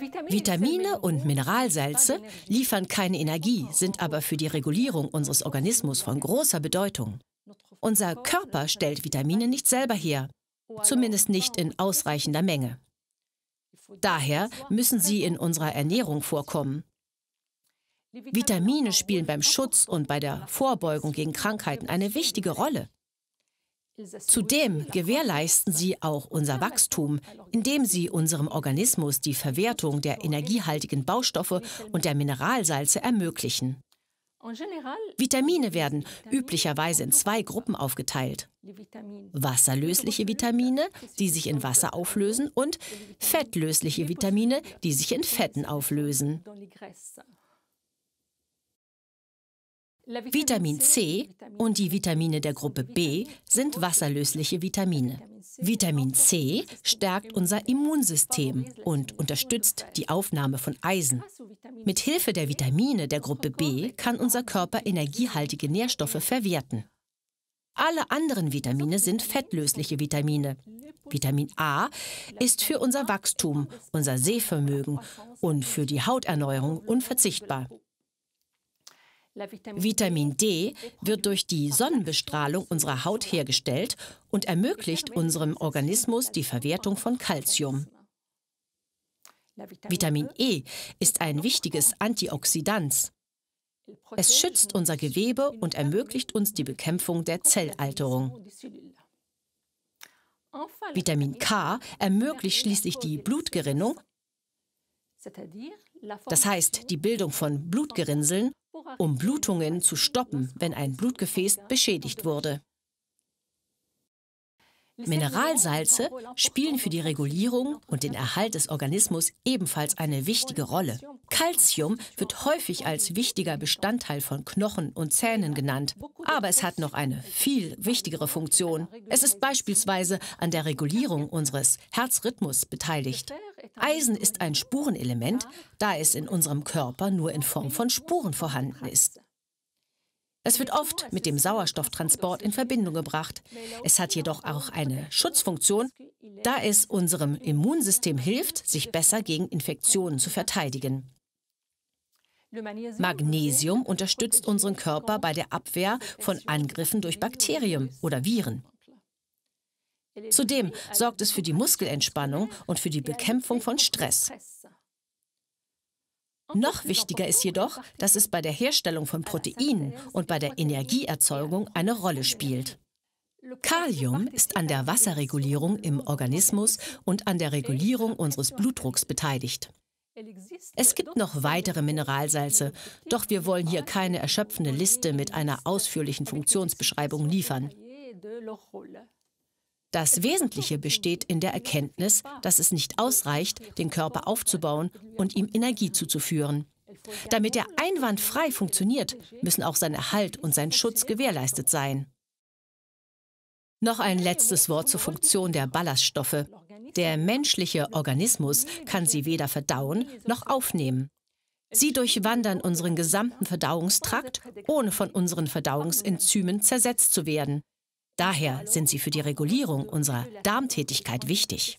Vitamine und Mineralsalze liefern keine Energie, sind aber für die Regulierung unseres Organismus von großer Bedeutung. Unser Körper stellt Vitamine nicht selber her, oh, zumindest nicht in ausreichender Menge. Daher müssen sie in unserer Ernährung vorkommen. Vitamine spielen beim Schutz und bei der Vorbeugung gegen Krankheiten eine wichtige Rolle. Zudem gewährleisten sie auch unser Wachstum, indem sie unserem Organismus die Verwertung der energiehaltigen Baustoffe und der Mineralsalze ermöglichen. Vitamine werden üblicherweise in zwei Gruppen aufgeteilt. Wasserlösliche Vitamine, die sich in Wasser auflösen, und fettlösliche Vitamine, die sich in Fetten auflösen. Vitamin C und die Vitamine der Gruppe B sind wasserlösliche Vitamine. Vitamin C stärkt unser Immunsystem und unterstützt die Aufnahme von Eisen. Mit Hilfe der Vitamine der Gruppe B kann unser Körper energiehaltige Nährstoffe verwerten. Alle anderen Vitamine sind fettlösliche Vitamine. Vitamin A ist für unser Wachstum, unser Sehvermögen und für die Hauterneuerung unverzichtbar. Vitamin D wird durch die Sonnenbestrahlung unserer Haut hergestellt und ermöglicht unserem Organismus die Verwertung von e Kalzium. Vitamin e, e ist ein wichtiges Antioxidant. Es schützt unser Gewebe und ermöglicht uns die Bekämpfung der Zellalterung. Vitamin K e ermöglicht schließlich die Blutgerinnung, das heißt die Bildung von Blutgerinnseln um Blutungen zu stoppen, wenn ein Blutgefäß beschädigt wurde. Mineralsalze spielen für die Regulierung und den Erhalt des Organismus ebenfalls eine wichtige Rolle. Calcium wird häufig als wichtiger Bestandteil von Knochen und Zähnen genannt, aber es hat noch eine viel wichtigere Funktion. Es ist beispielsweise an der Regulierung unseres Herzrhythmus beteiligt. Eisen ist ein Spurenelement, da es in unserem Körper nur in Form von Spuren vorhanden ist. Es wird oft mit dem Sauerstofftransport in Verbindung gebracht. Es hat jedoch auch eine Schutzfunktion, da es unserem Immunsystem hilft, sich besser gegen Infektionen zu verteidigen. Magnesium unterstützt unseren Körper bei der Abwehr von Angriffen durch Bakterien oder Viren. Zudem sorgt es für die Muskelentspannung und für die Bekämpfung von Stress. Noch wichtiger ist jedoch, dass es bei der Herstellung von Proteinen und bei der Energieerzeugung eine Rolle spielt. Kalium ist an der Wasserregulierung im Organismus und an der Regulierung unseres Blutdrucks beteiligt. Es gibt noch weitere Mineralsalze, doch wir wollen hier keine erschöpfende Liste mit einer ausführlichen Funktionsbeschreibung liefern. Das Wesentliche besteht in der Erkenntnis, dass es nicht ausreicht, den Körper aufzubauen und ihm Energie zuzuführen. Damit er einwandfrei funktioniert, müssen auch sein Erhalt und sein Schutz gewährleistet sein. Noch ein letztes Wort zur Funktion der Ballaststoffe. Der menschliche Organismus kann sie weder verdauen noch aufnehmen. Sie durchwandern unseren gesamten Verdauungstrakt, ohne von unseren Verdauungsenzymen zersetzt zu werden. Daher sind sie für die Regulierung unserer Darmtätigkeit wichtig.